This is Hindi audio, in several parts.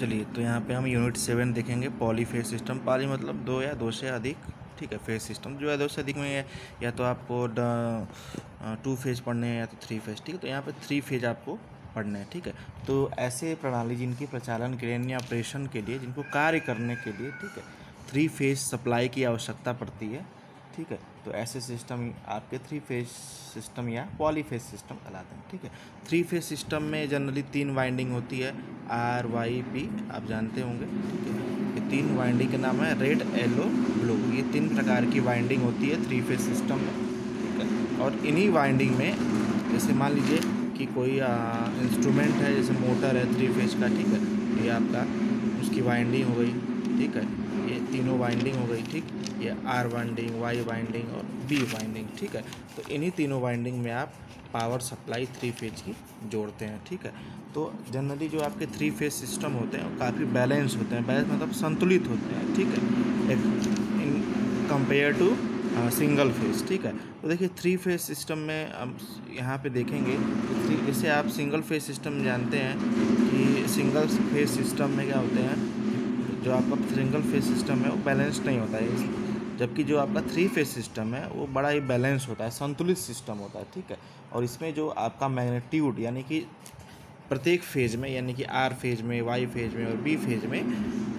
चलिए तो यहाँ पे हम यूनिट सेवन देखेंगे पॉली फेस सिस्टम पॉली मतलब दो या दो से अधिक ठीक है फेज सिस्टम जो है दो से अधिक में या तो आपको टू फेज पढ़ने हैं या तो थ्री फेज ठीक है तो यहाँ पे थ्री फेज आपको पढ़ने हैं ठीक है तो ऐसे प्रणाली जिनकी प्रचालन के लिए या ऑपरेशन के लिए जिनको कार्य करने के लिए ठीक है थ्री फेज सप्लाई की आवश्यकता पड़ती है ठीक है तो ऐसे सिस्टम आपके थ्री फेज सिस्टम या पॉली फेज सिस्टम कहलाते हैं ठीक है थ्री फेज सिस्टम में जनरली तीन वाइंडिंग होती है आर वाई पी आप जानते होंगे ठीक है ये तीन वाइंडिंग के नाम है रेड येलो ब्लू ये तीन प्रकार की वाइंडिंग होती है थ्री फेज सिस्टम में ठीक है और इन्हीं वाइंडिंग में जैसे मान लीजिए कि कोई इंस्ट्रूमेंट है जैसे मोटर है थ्री फेज का ठीक है ये आपका उसकी वाइंडिंग हो गई ठीक है तीनों वाइंडिंग हो गई ठीक ये आर वाइंडिंग वाई वाइंडिंग और बी वाइंडिंग ठीक है तो इन्हीं तीनों वाइंडिंग में आप पावर सप्लाई थ्री फेज की जोड़ते हैं ठीक है तो जनरली जो आपके थ्री फेज सिस्टम होते हैं काफ़ी बैलेंस होते हैं बैलेंस मतलब संतुलित होते हैं ठीक है एक कंपेयर टू सिंगल फेज ठीक है तो देखिए थ्री फेज सिस्टम में अब यहाँ पे देखेंगे जैसे आप सिंगल फेज सिस्टम जानते हैं कि सिंगल फेज सिस्टम में क्या होते हैं जो आपका सिंगल फेस सिस्टम है वो बैलेंस नहीं होता है जबकि जो आपका थ्री फेस सिस्टम है वो बड़ा ही बैलेंस होता है संतुलित सिस्टम होता है ठीक है और इसमें जो आपका मैग्नीट्यूड यानी कि प्रत्येक फेज में यानी कि आर फेज में वाई फेज में और बी फेज में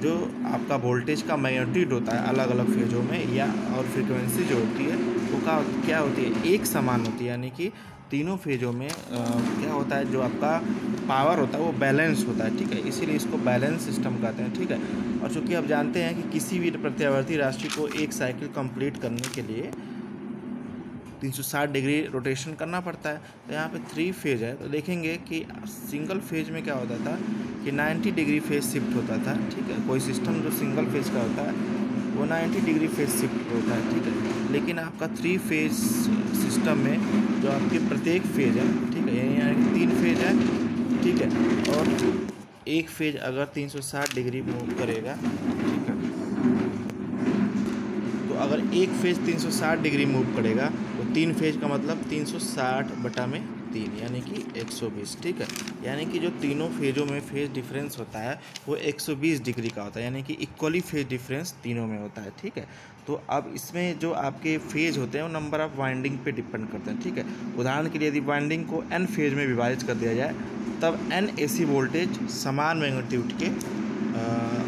जो आपका वोल्टेज का मैग्नीट्यूड होता है अलग अलग फेजों में या और फ्रीक्वेंसी जो होती है वो का क्या होती है एक समान होती है यानी कि तीनों फेजों में आ, क्या होता है जो आपका पावर होता है वो बैलेंस होता है ठीक है इसीलिए इसको बैलेंस सिस्टम कहते हैं ठीक है और चूँकि आप जानते हैं कि किसी भी प्रत्यावर्ती राशि को एक साइकिल कंप्लीट करने के लिए 360 डिग्री रोटेशन करना पड़ता है तो यहाँ पे थ्री फेज है तो देखेंगे कि सिंगल फेज में क्या होता था कि 90 डिग्री फेज शिफ्ट होता था ठीक है कोई सिस्टम जो सिंगल फेज का होता है वो 90 डिग्री फेज शिफ्ट होता है ठीक है लेकिन आपका थ्री फेज सिस्टम में जो आपके प्रत्येक फेज है ठीक है यानी यानी तीन फेज है ठीक है और एक फेज अगर 360 डिग्री मूव करेगा ठीक है तो अगर एक फेज 360 डिग्री मूव करेगा तीन फेज का मतलब 360 बटा में तीन यानी कि 120 ठीक है यानी कि जो तीनों फेज़ों में फेज़ डिफरेंस होता है वो 120 डिग्री का होता है यानी कि इक्वली फेज़ डिफरेंस तीनों में होता है ठीक है तो अब इसमें जो आपके फेज होते हैं वो नंबर ऑफ वाइंडिंग पे डिपेंड करते हैं ठीक है उदाहरण के लिए यदि वाइंडिंग को एन फेज में विभाजित कर दिया जाए तब एन ए वोल्टेज समान मैग्नीट्यूड के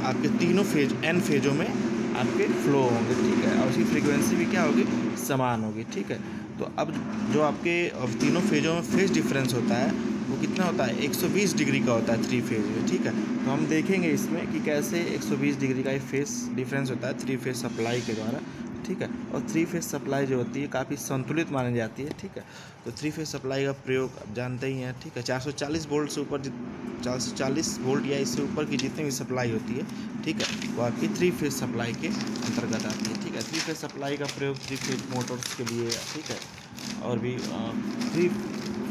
आपके तीनों फेज एन फेजों में आपके फ्लो होंगे ठीक है और उसकी फ्रिक्वेंसी भी क्या होगी समान होगी ठीक है तो अब जो आपके तीनों फेज़ों में फेज़ डिफरेंस होता है वो कितना होता है 120 डिग्री का होता है थ्री फेज़ में ठीक है तो हम देखेंगे इसमें कि कैसे 120 डिग्री का ये फेज़ डिफरेंस होता है थ्री फेज़ सप्लाई के द्वारा ठीक है और थ्री फेज सप्लाई जो होती है काफ़ी संतुलित मानी जाती है ठीक है तो थ्री फेज सप्लाई का प्रयोग आप जानते ही हैं ठीक है 440 वोल्ट से ऊपर चार चालीस वोल्ट या इससे ऊपर की जितनी भी सप्लाई होती है ठीक है वो आपकी थ्री फेज सप्लाई के अंतर्गत आती है ठीक है सप्लाई का प्रयोग थ्री फेज मोटर्स के लिए ठीक है और भी थ्री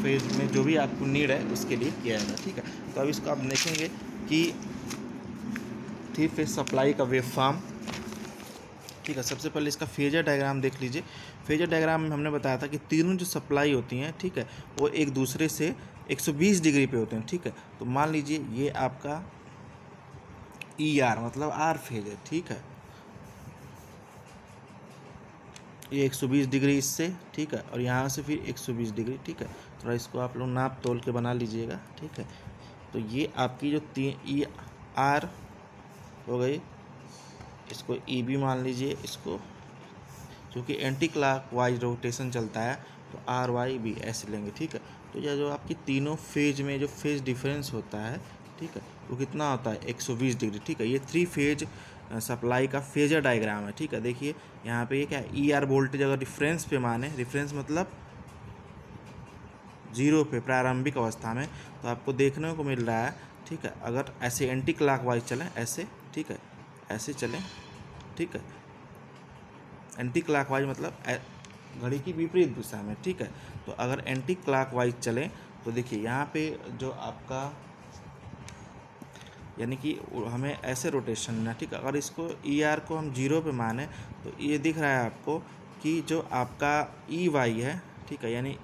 फेज में जो भी आपको नीड है उसके लिए किया जाता है ठीक है तो अब इसको आप देखेंगे कि थ्री फेज सप्लाई का वेब फार्म ठीक है सबसे पहले इसका फेजर डायग्राम देख लीजिए फेजर डायग्राम में हमने बताया था कि तीनों जो सप्लाई होती हैं ठीक है वो एक दूसरे से 120 डिग्री पे होते हैं ठीक है तो मान लीजिए ये आपका ई e ER, आर मतलब आर फेज है ठीक है ये 120 डिग्री इससे ठीक है और यहाँ से फिर 120 डिग्री ठीक है थोड़ा इसको आप लोग नाप तोल के बना लीजिएगा ठीक है तो ये आपकी जो तीन ई आर हो गई इसको ई बी मान लीजिए इसको क्योंकि एंटी क्लाक वाइज रोटेशन चलता है तो आर वाई बी ऐसे लेंगे ठीक है तो यह जो आपकी तीनों फेज में जो फेज डिफरेंस होता है ठीक है वो कितना होता है 120 डिग्री ठीक है ये थ्री फेज सप्लाई का फेजर डायग्राम है ठीक है देखिए यहाँ पे ये क्या है ई आर वोल्टेज अगर रिफरेंस पे माने रिफरेंस मतलब जीरो पे प्रारंभिक अवस्था में तो आपको देखने को मिल रहा है ठीक है अगर ऐसे एंटी क्लाक वाइज चलें ऐसे ठीक है ऐसे चलें ठीक है एंटी क्लाक वाइज मतलब घड़ी की विपरीत दिशा में ठीक है तो अगर एंटी क्लाक वाइज चलें तो देखिए यहाँ पे जो आपका यानी कि हमें ऐसे रोटेशन लेना ठीक अगर इसको ई e ER को हम जीरो पे माने तो ये दिख रहा है आपको कि जो आपका ई e वाई है ठीक है यानी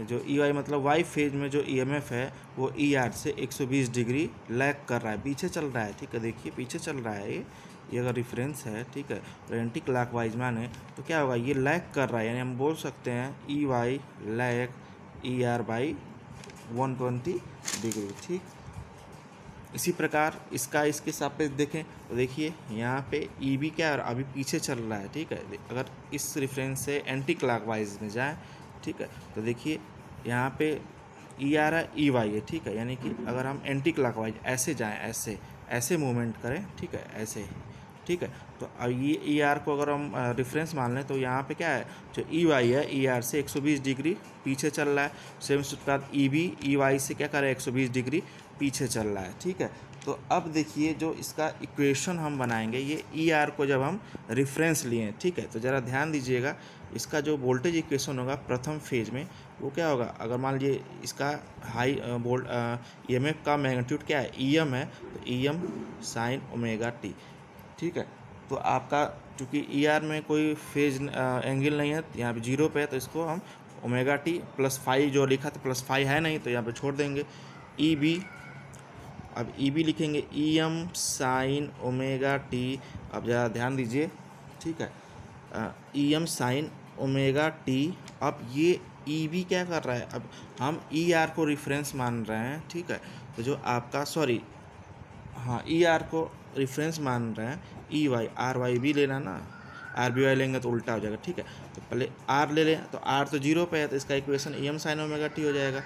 जो ई e वाई मतलब वाई फेज में जो ई एम एफ है वो ई ER आर से 120 डिग्री लैग कर रहा है पीछे चल रहा है ठीक है देखिए पीछे चल रहा है ये ये अगर रिफरेंस है ठीक है एंटी क्लाक वाइज माने तो क्या होगा ये लैग कर रहा है यानी हम बोल सकते हैं E Y lag E R by one twenty degree ठीक इसी प्रकार इसका इसके पे देखें तो देखिए यहाँ पे ई e बी क्या है और अभी पीछे चल रहा है ठीक है अगर इस रेफरेंस से एंटी क्लॉकवाइज में जाए ठीक है तो देखिए यहाँ पे ई e आ रहा है ई e वाई है ठीक है यानी कि अगर हम एंटी क्लॉकवाइज ऐसे जाएँ ऐसे ऐसे मूवमेंट करें ठीक है ऐसे ठीक है तो अब ये ई आर को अगर हम रेफरेंस मान लें तो यहाँ पे क्या है जो ई वाई है ई आर से 120 डिग्री पीछे चल रहा है सेम उसके बाद ई बी ई वाई से क्या कर रहा है 120 डिग्री पीछे चल रहा है ठीक है तो अब देखिए जो इसका इक्वेशन हम बनाएंगे ये ई e ER को जब हम रेफरेंस लिए ठीक है तो ज़रा ध्यान दीजिएगा इसका जो वोल्टेज इक्वेशन होगा प्रथम फेज में वो क्या होगा अगर मान लीजिए इसका high volt E M F का मैग्नीट्यूड क्या है ई e एम है तो E M sine omega T ठीक है तो आपका चूँकि ई e ER में कोई फेज एंगल नहीं है तो यहाँ पर जीरो पे है तो इसको हम ओमेगा टी प्लस फाइव जो लिखा था प्लस फाइव है नहीं तो यहाँ पर छोड़ देंगे ई बी अब ई e बी लिखेंगे E M sine omega T अब ज़रा ध्यान दीजिए ठीक है E M sine omega T अब ये ई e बी क्या कर रहा है अब हम ई e ER आर को रिफरेंस मान रहे हैं ठीक है तो जो आपका सॉरी हाँ ई ER आर को रिफरेंस मान रहे हैं ई वाई आर वाई भी लेना ना आर बी वाई लेंगे तो उल्टा हो जाएगा ठीक है तो पहले आर ले लें तो आर तो जीरो पे है तो इसका equation E M sine omega T हो जाएगा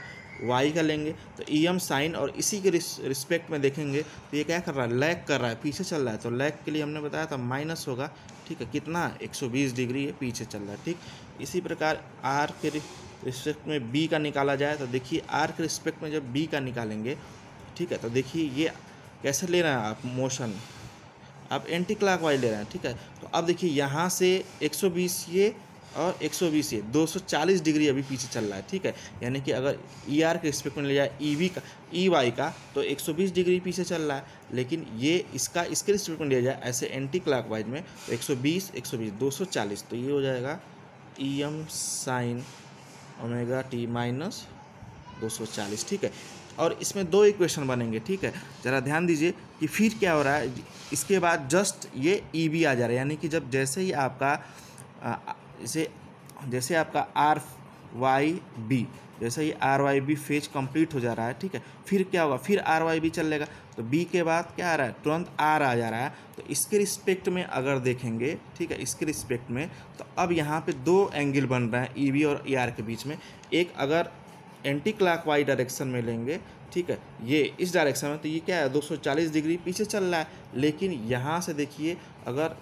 वाई का लेंगे तो ई एम साइन और इसी के रिस्पेक्ट में देखेंगे तो ये क्या कर रहा है लैग कर रहा है पीछे चल रहा है तो लैग के लिए हमने बताया था माइनस होगा ठीक है कितना 120 डिग्री ये पीछे चल रहा है ठीक इसी प्रकार आर के रिस्पेक्ट में बी का निकाला जाए तो देखिए आर के रिस्पेक्ट में जब बी का निकालेंगे ठीक है तो देखिए ये कैसे ले रहे हैं आप मोशन आप एंटी क्लाक वाइज ले रहे हैं ठीक है तो अब देखिए यहाँ से 120 ये और 120 ये 240 डिग्री अभी पीछे चल रहा है ठीक है यानी कि अगर ई e आर के रिस्पेक्ट में लिया जाए ई e वी का ई e वाई का तो 120 डिग्री पीछे चल रहा है लेकिन ये इसका इसके रिस्पेक्ट में लिया जाए ऐसे एंटी क्लाक वाइज में तो 120 120 240 तो ये हो जाएगा E M sine omega T minus दो ठीक है और इसमें दो इक्वेशन बनेंगे ठीक है ज़रा ध्यान दीजिए कि फिर क्या हो रहा है इसके बाद जस्ट ये ई बी आ जा रहा है यानी कि जब जैसे ही आपका इसे जैसे आपका आर वाई बी जैसे ये R Y B phase complete हो जा रहा है ठीक है फिर क्या होगा फिर आर वाई बी चल लेगा तो बी के बाद क्या आ रहा है तुरंत आर आ जा रहा है तो इसके रिस्पेक्ट में अगर देखेंगे ठीक है इसके रिस्पेक्ट में तो अब यहाँ पे दो एंगल बन रहे हैं ई e बी और ई e आर के बीच में एक अगर एंटी क्लाक वाई डायरेक्शन में लेंगे ठीक है ये इस डायरेक्शन में तो ये क्या है चालीस डिग्री पीछे चल रहा है लेकिन यहाँ से देखिए अगर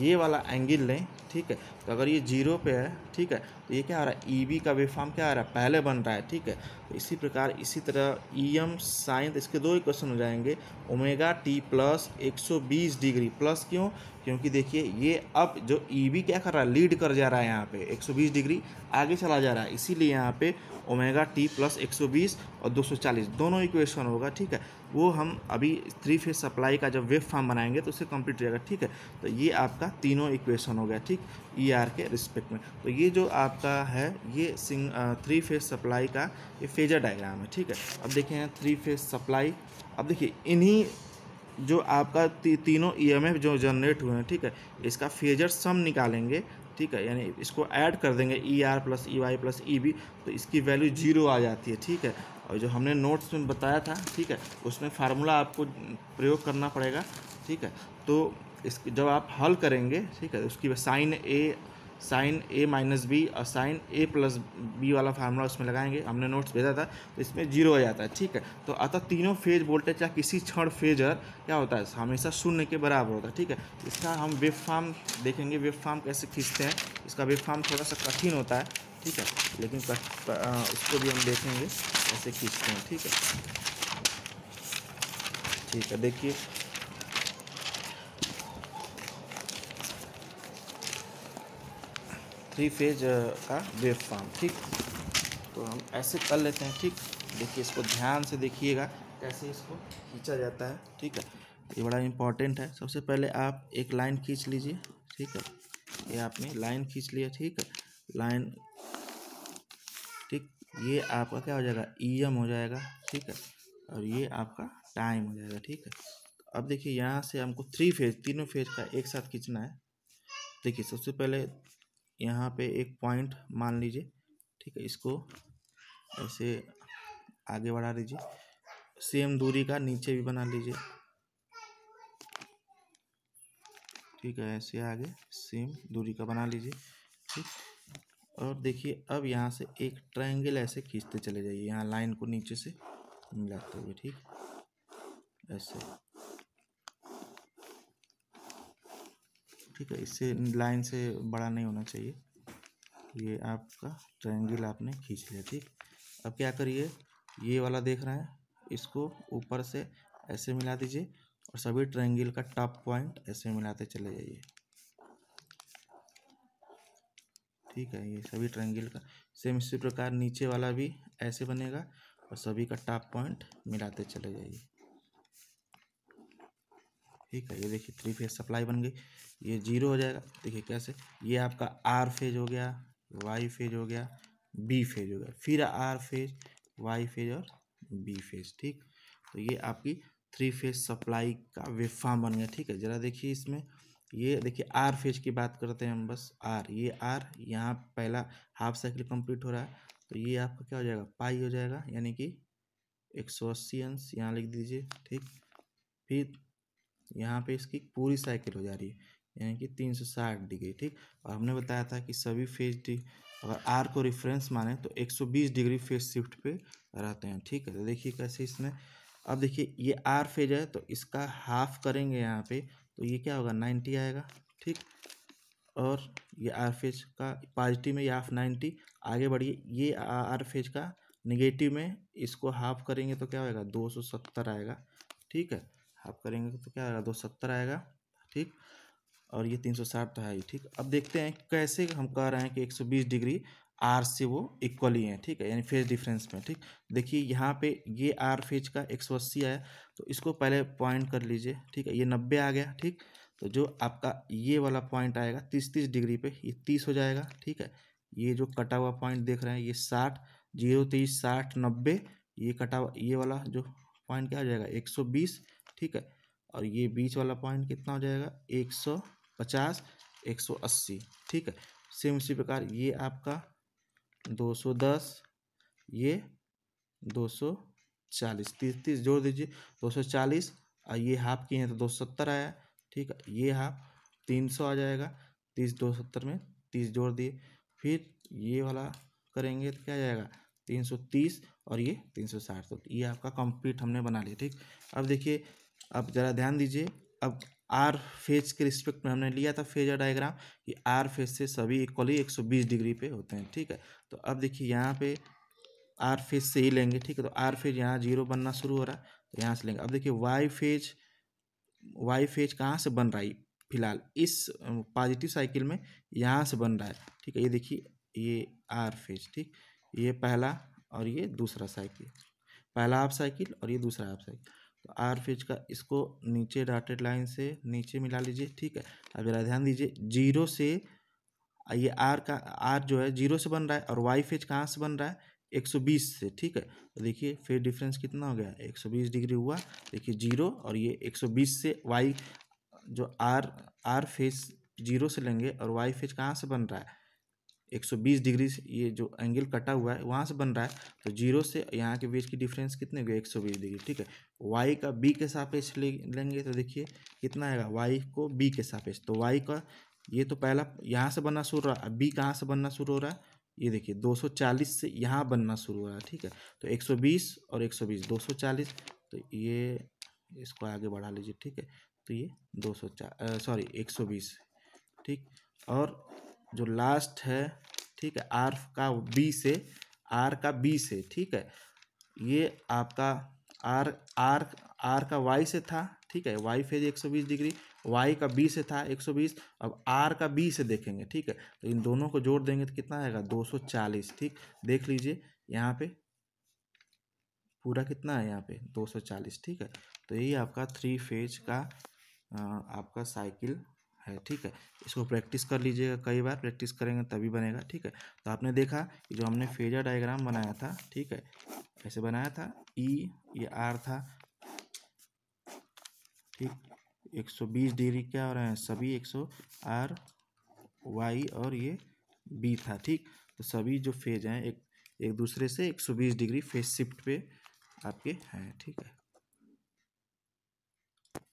ये वाला एंगल लें ठीक है तो अगर ये जीरो पे है ठीक है तो ये क्या आ रहा है ई e बी का वेव फॉर्म क्या आ रहा है पहले बन रहा है ठीक है तो इसी प्रकार इसी तरह ई एम साइन इसके दो इक्वेशन हो जाएंगे ओमेगा टी प्लस एक सौ बीस डिग्री प्लस क्यों क्योंकि देखिए ये अब जो ई e बी क्या कर रहा है लीड कर जा रहा है यहाँ पे एक सौ बीस डिग्री आगे चला जा रहा है इसीलिए यहाँ पे ओमेगा टी प्लस एक सौ बीस और दो सौ चालीस दोनों इक्वेशन होगा ठीक है वो हम अभी थ्री फेज सप्लाई का जब वेव फॉर्म बनाएंगे तो उसे कंप्लीट रहेगा ठीक है तो ये आपका तीनों इक्वेशन हो गया ठीक ई e आर के रिस्पेक्ट में तो ये जो आपका है ये सिंग थ्री फेज सप्लाई का ये फेजर डायग्राम है ठीक है अब देखें थ्री फेज सप्लाई अब देखिए इन्हीं जो आपका ती, तीनों एफ जो जनरेट हुए हैं ठीक है इसका फेजर सम निकालेंगे ठीक है यानी इसको ऐड कर देंगे E R plus E Y plus E B तो इसकी वैल्यू जीरो आ जाती है ठीक है और जो हमने नोट्स में बताया था ठीक है उसमें फार्मूला आपको प्रयोग करना पड़ेगा ठीक है तो इस जब आप हल करेंगे ठीक है उसकी sine A sine A minus B और साइन ए प्लस बी वाला फार्मूला उसमें लगाएंगे हमने नोट्स भेजा था तो इसमें जीरो हो जाता है ठीक है तो अतः तीनों फेज वोल्टेज या किसी क्षण फेजर क्या होता है हमेशा शून्य के बराबर होता है ठीक है इसका हम वेब फार्म देखेंगे वेब फार्म कैसे खींचते हैं इसका वेब फार्म थोड़ा सा कठिन होता है ठीक है लेकिन पर, पर, आ, उसको भी हम देखेंगे ऐसे खींचते हैं ठीक है ठीक है देखिए थ्री फेज का वेव फॉर्म ठीक तो हम ऐसे कर लेते हैं ठीक देखिए इसको ध्यान से देखिएगा कैसे इसको खींचा जाता है ठीक है ये बड़ा इम्पॉर्टेंट है सबसे पहले आप एक लाइन खींच लीजिए ठीक है ये आपने लाइन खींच लिया ठीक है लाइन ये आपका क्या हो जाएगा ई e एम हो जाएगा ठीक है और ये आपका टाइम हो जाएगा ठीक है तो अब देखिए यहाँ से हमको थ्री फेज तीनों फेज का एक साथ खींचना है देखिए सबसे पहले यहाँ पे एक पॉइंट मान लीजिए ठीक है इसको ऐसे आगे बढ़ा लीजिए सेम दूरी का नीचे भी बना लीजिए ठीक है ऐसे आगे सेम दूरी का बना लीजिए ठीक और देखिए अब यहाँ से एक ट्रायंगल ऐसे खींचते चले जाइए यहाँ लाइन को नीचे से मिलाते हुए ठीक ऐसे ठीक है इससे लाइन से बड़ा नहीं होना चाहिए ये आपका ट्रायंगल आपने खींच लिया ठीक अब क्या करिए ये वाला देख रहे हैं इसको ऊपर से ऐसे मिला दीजिए और सभी ट्रायंगल का टॉप पॉइंट ऐसे मिलाते चले जाइए ठीक है ये सभी ट्रायंगल का सेम इसी प्रकार नीचे वाला भी ऐसे बनेगा और सभी का टॉप पॉइंट मिलाते चले जाइए ठीक है ये देखिए थ्री फेज सप्लाई बन गई ये जीरो हो जाएगा देखिए कैसे ये आपका आर फेज हो गया वाई फेज हो गया बी फेज हो गया फिर आर फेज वाई फेज और बी फेज ठीक तो ये आपकी थ्री फेज सप्लाई का वेब बन गया ठीक है ज़रा देखिए इसमें ये देखिए आर फेज की बात करते हैं हम बस आर ये आर यहाँ पहला हाफ साइकिल कंप्लीट हो रहा है तो ये आपका क्या हो जाएगा पाई हो जाएगा यानी कि एक सौ अस्सी अंश यहाँ लिख दीजिए ठीक फिर यहाँ पे इसकी पूरी साइकिल हो जा रही है यानी कि तीन सौ साठ डिग्री ठीक और हमने बताया था कि सभी फेज अगर आर को रिफरेंस माने तो एक सौ बीस डिग्री फेज शिफ्ट पे रहते हैं ठीक है तो देखिए कैसे इसमें अब देखिए ये आर फेज है तो इसका हाफ करेंगे यहाँ पे तो ये क्या होगा नाइन्टी आएगा ठीक और ये आर फेज का पॉजिटिव में ये हाफ नाइन्टी आगे बढ़िए ये आर फेज का निगेटिव में इसको हाफ करेंगे तो क्या होएगा दो सौ सत्तर आएगा ठीक है हाफ करेंगे तो क्या होगा दो सत्तर आएगा ठीक और ये तीन सौ साठ तो है ही ठीक अब देखते हैं कैसे हम कह रहे हैं कि एक सौ बीस डिग्री आर से वो इक्वली हैं ठीक है यानी फेज डिफरेंस में ठीक देखिए यहाँ पे ये आर फेज का एक सौ अस्सी आया तो इसको पहले पॉइंट कर लीजिए ठीक है ये नब्बे आ गया ठीक तो जो आपका ये वाला पॉइंट आएगा तीस तीस डिग्री पे ये तीस हो जाएगा ठीक है ये जो कटा हुआ पॉइंट देख रहे हैं ये साठ जीरो तेईस साठ नब्बे ये कटा हुआ ये वाला जो पॉइंट क्या हो जाएगा एक सौ बीस ठीक है और ये बीच वाला पॉइंट कितना हो जाएगा एक सौ पचास एक सौ अस्सी ठीक है सेम इसी प्रकार ये आपका दो सौ दस ये दो सौ चालीस तीस तीस जोड़ दीजिए दो सौ चालीस और ये हाफ किए हैं तो दो सौ सत्तर आया ठीक है ये हाफ तीन सौ आ जाएगा तीस दो सत्तर में तीस जोड़ दिए फिर ये वाला करेंगे तो क्या जाएगा तीन सौ तीस और ये तीन सौ साठ तो ये आपका कंप्लीट हमने बना लिया ठीक अब देखिए अब ज़रा ध्यान दीजिए अब आर फेज के रिस्पेक्ट में हमने लिया था फेजर डायग्राम कि आर फेज से सभी इक्वली 120 डिग्री पे होते हैं ठीक है तो अब देखिए यहाँ पे आर फेज से ही लेंगे ठीक है तो आर फेज यहाँ जीरो बनना शुरू हो रहा है तो यहाँ से लेंगे अब देखिए वाई फेज वाई फेज कहाँ से बन रहा है फिलहाल इस पॉजिटिव साइकिल में यहाँ से बन रहा है ठीक है ये देखिए ये आर फेज ठीक ये पहला और ये दूसरा साइकिल पहला हाफ साइकिल और ये दूसरा हाफ साइकिल तो आर फेज का इसको नीचे डॉटेड लाइन से नीचे मिला लीजिए ठीक है अब जरा ध्यान दीजिए जीरो से ये आर का आर जो है जीरो से बन रहा है और वाई फेज कहाँ से बन रहा है 120 से ठीक है तो देखिए फेज डिफरेंस कितना हो गया 120 डिग्री हुआ देखिए जीरो और ये 120 से वाई जो आर आर फेज जीरो से लेंगे और वाई फेज कहाँ से बन रहा है 120 डिग्री से ये जो एंगल कटा हुआ है वहाँ से बन रहा है तो जीरो से यहाँ के बीच की डिफरेंस कितने सौ 120 डिग्री ठीक है वाई का बी के सापेक्ष ले लेंगे तो देखिए कितना आएगा वाई को बी के सापेक्ष तो वाई का ये तो पहला यहाँ से बनना शुरू हो रहा है बी कहाँ से बनना शुरू हो रहा है ये देखिए 240 से यहाँ बनना शुरू हो रहा है ठीक है तो 120 और 120 240 तो ये इसको आगे बढ़ा लीजिए ठीक है तो ये 204 सॉरी 120 ठीक और जो लास्ट है ठीक है आर का बी से आर का बी से ठीक है ये आपका आर आर आर का वाई से था ठीक है वाई फेज 120 डिग्री वाई का बी से था 120 अब आर का बी से देखेंगे ठीक है तो इन दोनों को जोड़ देंगे तो कितना आएगा 240 ठीक देख लीजिए यहाँ पे पूरा कितना है यहाँ पे 240 ठीक है तो यही आपका थ्री फेज का आपका साइकिल है ठीक है इसको प्रैक्टिस कर लीजिएगा कई बार प्रैक्टिस करेंगे तभी बनेगा ठीक है तो आपने देखा कि जो हमने फेजर डायग्राम बनाया था ठीक है ऐसे बनाया था ई e, ये आर था ठीक 120 डिग्री क्या हो रहे हैं सभी 100 आर वाई और ये बी था ठीक तो सभी जो फेज हैं एक एक दूसरे से 120 डिग्री फेज शिफ्ट पे आपके हैं ठीक है